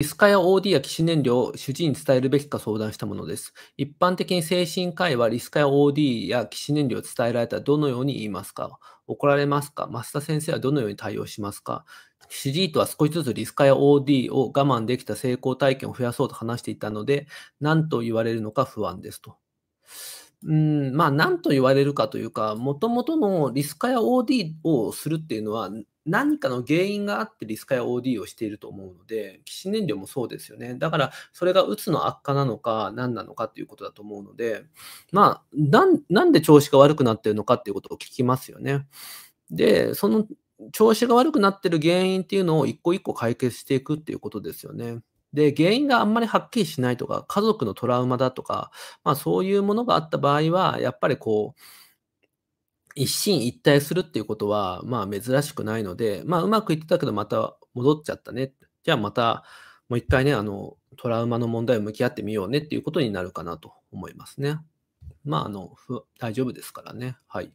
リスカや OD や起死燃料を主治医に伝えるべきか相談したものです。一般的に精神科医はリスカや OD や起死燃料を伝えられたらどのように言いますか怒られますか増田先生はどのように対応しますか主治医とは少しずつリスカや OD を我慢できた成功体験を増やそうと話していたので、何と言われるのか不安ですと。うん、まあ、何と言われるかというか、もともとのリスカや OD をするっていうのは、何かの原因があってリスカや OD をしていると思うので、起死燃料もそうですよね。だから、それがうつの悪化なのか、何なのかっていうことだと思うので、まあ、なんで調子が悪くなってるのかっていうことを聞きますよね。で、その調子が悪くなってる原因っていうのを一個一個解決していくっていうことですよね。で、原因があんまりはっきりしないとか、家族のトラウマだとか、まあそういうものがあった場合は、やっぱりこう、一進一退するっていうことは、まあ珍しくないので、まあうまくいってたけどまた戻っちゃったね。じゃあまたもう一回ね、あの、トラウマの問題を向き合ってみようねっていうことになるかなと思いますね。まあ、あの、大丈夫ですからね。はい。